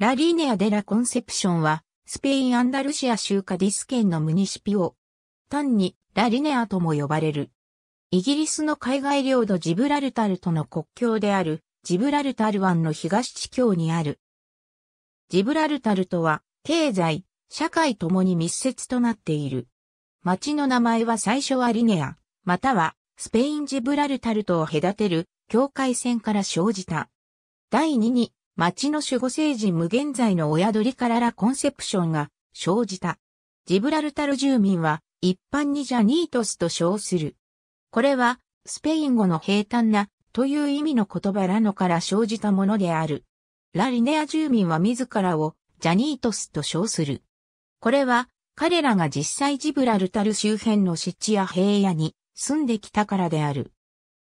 ラリーネア・デラ・コンセプションは、スペイン・アンダルシア州カディス県のムニシピオ。単に、ラリネアとも呼ばれる。イギリスの海外領土ジブラルタルとの国境である、ジブラルタル湾の東地境にある。ジブラルタルとは、経済、社会ともに密接となっている。町の名前は最初はリネア、または、スペイン・ジブラルタルとを隔てる、境界線から生じた。第2に町の守護聖人無現在の親鳥からラコンセプションが生じた。ジブラルタル住民は一般にジャニートスと称する。これはスペイン語の平坦なという意味の言葉ラノから生じたものである。ラリネア住民は自らをジャニートスと称する。これは彼らが実際ジブラルタル周辺の湿地や平野に住んできたからである。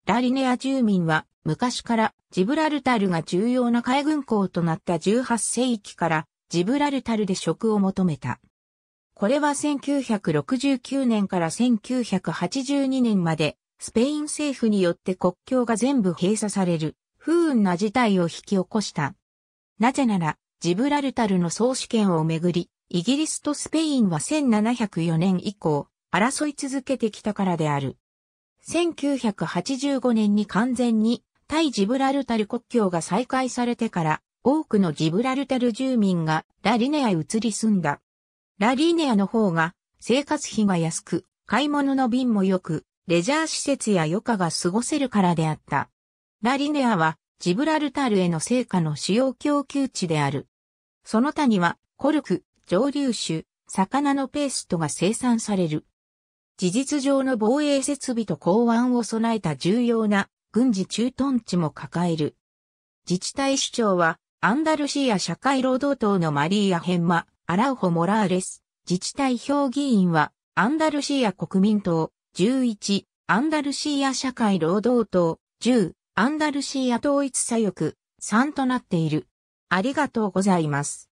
ラリネア住民は昔からジブラルタルが重要な海軍港となった18世紀からジブラルタルで職を求めた。これは1969年から1982年までスペイン政府によって国境が全部閉鎖される不運な事態を引き起こした。なぜならジブラルタルの総主権をめぐりイギリスとスペインは1704年以降争い続けてきたからである。1985年に完全に対ジブラルタル国境が再開されてから、多くのジブラルタル住民がラリネアへ移り住んだ。ラリネアの方が生活費が安く、買い物の便も良く、レジャー施設や余暇が過ごせるからであった。ラリネアはジブラルタルへの成果の主要供給地である。その他にはコルク、蒸留酒、魚のペーストが生産される。事実上の防衛設備と港湾を備えた重要な軍事駐屯地も抱える。自治体首長は、アンダルシア社会労働党のマリーア・ヘンマ、アラウホ・モラーレス、自治体評議員は、アンダルシア国民党、11、アンダルシア社会労働党、10、アンダルシア統一左翼、3となっている。ありがとうございます。